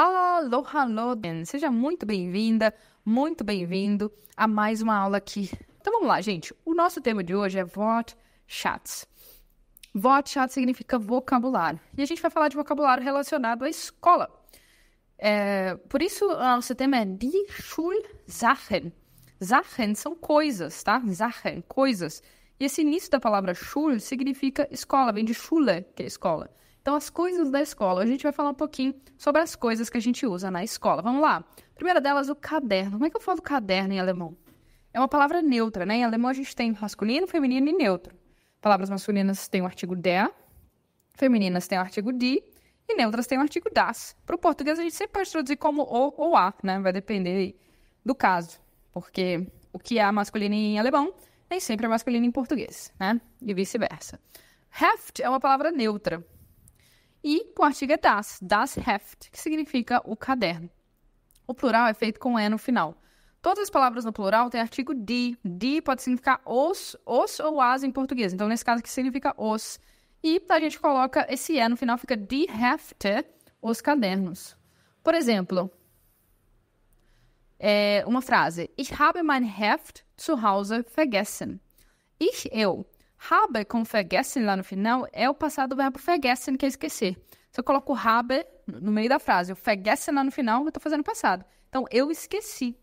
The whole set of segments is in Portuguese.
Hello, hello, seja muito bem-vinda, muito bem-vindo a mais uma aula aqui. Então vamos lá, gente. O nosso tema de hoje é Wortschatz. Wortschatz significa vocabulário e a gente vai falar de vocabulário relacionado à escola. É, por isso, o nosso tema é die Schulsachen. Sachen são coisas, tá? Sachen, coisas. E esse início da palavra Schul significa escola, vem de Schule, que é escola. Então, as coisas da escola. A gente vai falar um pouquinho sobre as coisas que a gente usa na escola. Vamos lá. Primeira delas, o caderno. Como é que eu falo caderno em alemão? É uma palavra neutra, né? Em alemão a gente tem masculino, feminino e neutro. Palavras masculinas têm o artigo der, femininas têm o artigo die e neutras têm o artigo das. Para o português a gente sempre pode traduzir como o ou a, né? Vai depender do caso, porque o que é masculino em alemão nem sempre é masculino em português, né? E vice-versa. Heft é uma palavra neutra e o artigo é das, das Heft, que significa o caderno. O plural é feito com é no final. Todas as palavras no plural têm artigo de. De pode significar os, os ou as em português. Então, nesse caso aqui, significa os. E a gente coloca esse é no final, fica de Hefte, os cadernos. Por exemplo, é uma frase. Ich habe mein Heft zu Hause vergessen. Ich, eu, Habe com vergessen lá no final é o passado do verbo vergessen, que é esquecer. Se eu coloco habe no meio da frase, o vergessen lá no final, eu estou fazendo passado. Então, eu esqueci.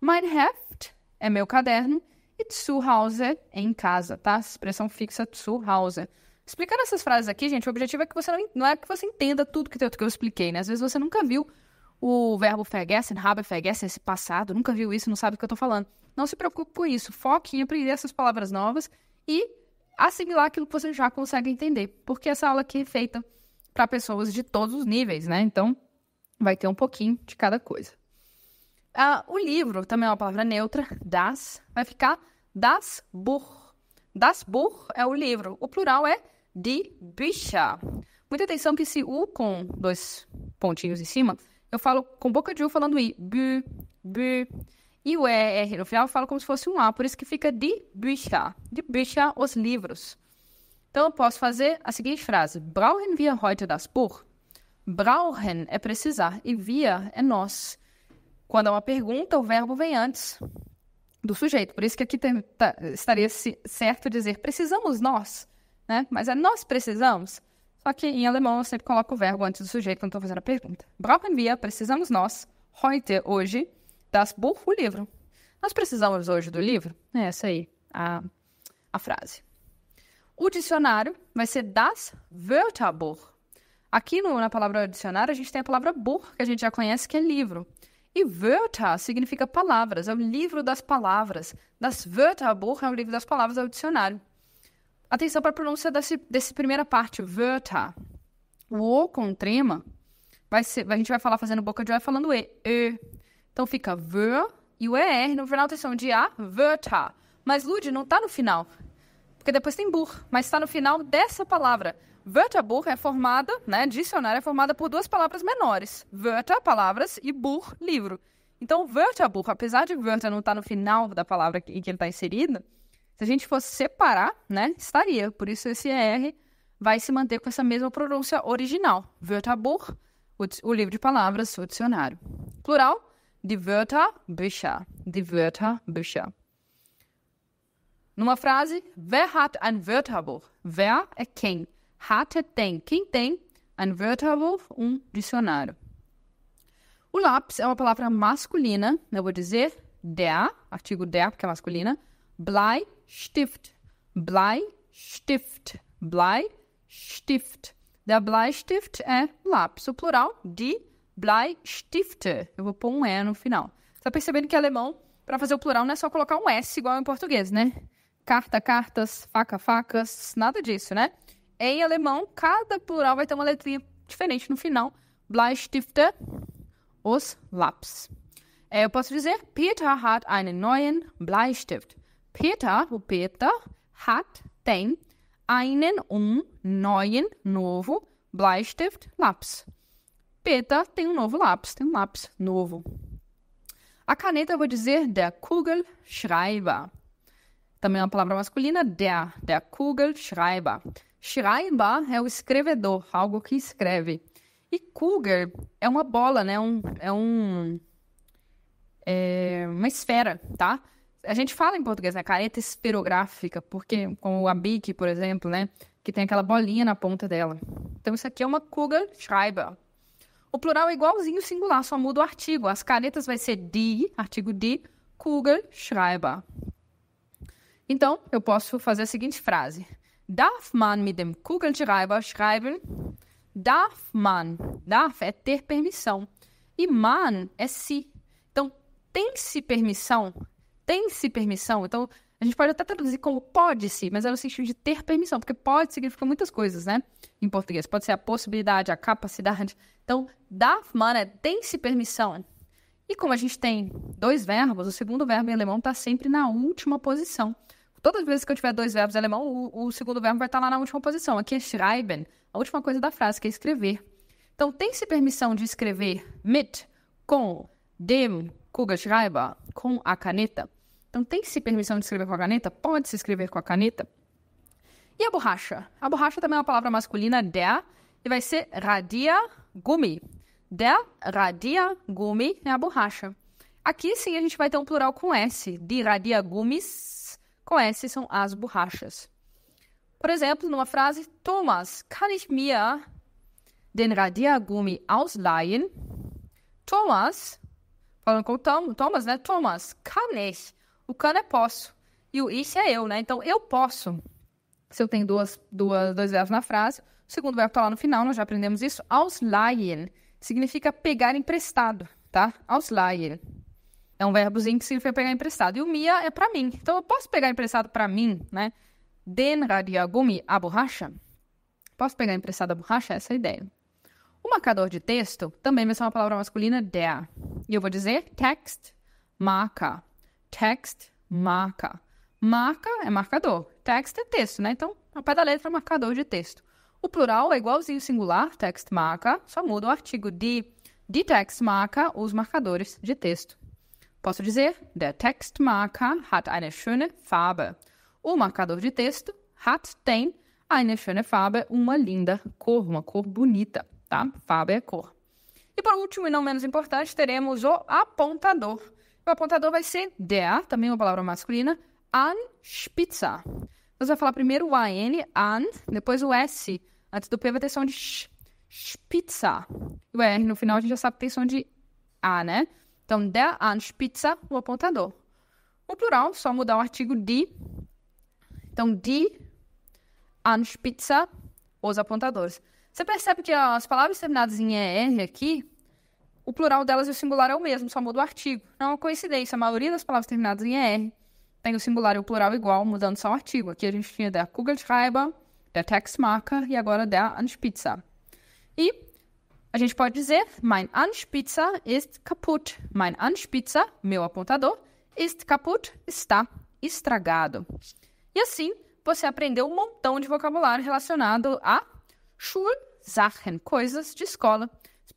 Mein Heft é meu caderno e zu Hause é em casa, tá? Expressão fixa zu Hause. Explicando essas frases aqui, gente, o objetivo é que você não, não é que você entenda tudo que, eu expliquei, né? Às vezes você nunca viu o verbo vergessen, habe vergessen, esse passado, nunca viu isso, não sabe o que eu estou falando. Não se preocupe com isso. Foque em aprender essas palavras novas e assimilar aquilo que você já consegue entender, porque essa aula aqui é feita para pessoas de todos os níveis, né? Então, vai ter um pouquinho de cada coisa. Ah, o livro também é uma palavra neutra, das, vai ficar das Buch. Das Buch é o livro, o plural é de bicha. Muita atenção que esse U com dois pontinhos em cima, eu falo com boca de U falando I, bu, bu. E o ER no final fala como se fosse um A, por isso que fica de Bücher, De Bücher, os livros. Então eu posso fazer a seguinte frase: Brauchen wir heute das Buch? Brauchen é precisar e wir é nós. Quando é uma pergunta, o verbo vem antes do sujeito. Por isso que aqui tem, tá, estaria certo dizer precisamos nós, né? Mas é nós precisamos. Só que em alemão eu sempre coloco o verbo antes do sujeito quando estou fazendo a pergunta. Brauchen wir, precisamos nós, heute, hoje, das burro o livro. Nós precisamos hoje do livro? É essa aí, a, a frase. O dicionário vai ser das Wörterbuch. Aqui no, na palavra dicionário, a gente tem a palavra Buch, que a gente já conhece, que é livro. E Wörter significa palavras, é o livro das palavras. Das Wörterbuch é o livro das palavras, é o dicionário. Atenção para a pronúncia desse, desse primeira parte, Wörter. O O com trema, vai ser, a gente vai falar fazendo boca de O falando E. E, então fica ver e o ER no final tem som de A, verta. Mas lud não está no final, porque depois tem bur, mas está no final dessa palavra. Verta bur é formada, né, dicionário é formada por duas palavras menores. Verta, palavras, e bur, livro. Então, verta bur, apesar de verta não estar tá no final da palavra em que ele está inserido, se a gente fosse separar, né, estaria. Por isso esse ER vai se manter com essa mesma pronúncia original. Wörterbuch, o, o livro de palavras, o dicionário. Plural, die Wörter Bücher. Die Wörter Bücher. Nummer frase, wer hat ein Wörterbuch? Wer é quem? Hatte den, Quem tem? Ein Wörterbuch, um dicionário. O lápis é uma palavra masculina. Eu vou dizer der, artigo der, porque é masculina. Bleistift. Bleistift. Bleistift. Der Bleistift é lápis. O plural, die Bleistifte. Eu vou pôr um E no final. Tá percebendo que é alemão, para fazer o plural, não é só colocar um S igual em português, né? Carta, cartas, faca, facas, nada disso, né? Em alemão, cada plural vai ter uma letrinha diferente no final. Bleistifte, os Laps. É, eu posso dizer, Peter hat einen neuen Bleistift. Peter, o Peter, hat, tem, einen, um, neuen, novo, Bleistift, Laps. Peta tem um novo lápis, tem um lápis novo. A caneta eu vou dizer der Kugelschreiber. Também é uma palavra masculina, der, der Kugelschreiber. Schreiber é o escrevedor, algo que escreve. E Kugel é uma bola, né? Um, é um é uma esfera, tá? A gente fala em português, né? Careta esferográfica, porque como a Bic, por exemplo, né? Que tem aquela bolinha na ponta dela. Então isso aqui é uma Kugelschreiber. O plural é igualzinho o singular, só muda o artigo. As canetas vai ser die, artigo die, Kugelschreiber. Então, eu posso fazer a seguinte frase. Darf man mit dem Kugelschreiber schreiben? Darf man, darf é ter permissão. E man é se. Então, tem-se permissão? Tem-se permissão? Então, a gente pode até traduzir como pode-se, mas é no sentido de ter permissão, porque pode significa muitas coisas, né? Em português. Pode ser a possibilidade, a capacidade. Então, darf man é tem-se permissão. E como a gente tem dois verbos, o segundo verbo em alemão está sempre na última posição. Todas as vezes que eu tiver dois verbos em alemão, o, o segundo verbo vai estar tá lá na última posição. Aqui é schreiben, a última coisa da frase, que é escrever. Então, tem-se permissão de escrever mit, com, dem Kugelschreiber, com a caneta então, tem-se permissão de escrever com a caneta? Pode-se escrever com a caneta? E a borracha? A borracha também é uma palavra masculina, der, e vai ser radia gumi. Der radia gumi é a borracha. Aqui sim a gente vai ter um plural com S, de radia gumis, com S são as borrachas. Por exemplo, numa frase, Thomas, kann ich mir den radia gumi ausleihen? Thomas, falando com Tom, Thomas, né? Thomas, kann ich o cano é posso. E o isso é eu, né? Então, eu posso. Se eu tenho duas, duas, dois verbos na frase, o segundo verbo está lá no final, nós já aprendemos isso. Ausleihen significa pegar emprestado, tá? Ausleihen. É um verbozinho que significa pegar emprestado. E o Mia é para mim. Então, eu posso pegar emprestado para mim, né? Den radiagumi a borracha. Posso pegar emprestado a borracha? Essa é a ideia. O marcador de texto também vai ser uma palavra masculina, der. E eu vou dizer text marca text, marca. Marca é marcador, text é texto, né? Então, a pé da letra, marcador de texto. O plural é igualzinho o singular, text, marca, só muda o artigo de, de text, marca, os marcadores de texto. Posso dizer, der marca hat eine schöne Farbe. O marcador de texto hat tem eine schöne Farbe, uma linda cor, uma cor bonita, tá? Farbe é cor. E por último, e não menos importante, teremos o apontador. O apontador vai ser der, também uma palavra masculina, an Spitza. Você vai falar primeiro o AN, an, depois o S. Antes do P vai ter som de sh, E o R no final a gente já sabe que tem som de A, né? Então, der an o apontador. O plural, só mudar o artigo de. Então, die an os apontadores. Você percebe que as palavras terminadas em ER aqui o plural delas e o singular é o mesmo, só muda o artigo. Não é uma coincidência, a maioria das palavras terminadas em r tem o singular e o plural igual, mudando só o artigo. Aqui a gente tinha der Kugelschreiber, der Textmarker e agora der Anspitzer. E a gente pode dizer, mein Anspitzer ist kaputt. Mein Anspitzer, meu apontador, ist kaputt, está estragado. E assim, você aprendeu um montão de vocabulário relacionado a Schulsachen, coisas de escola.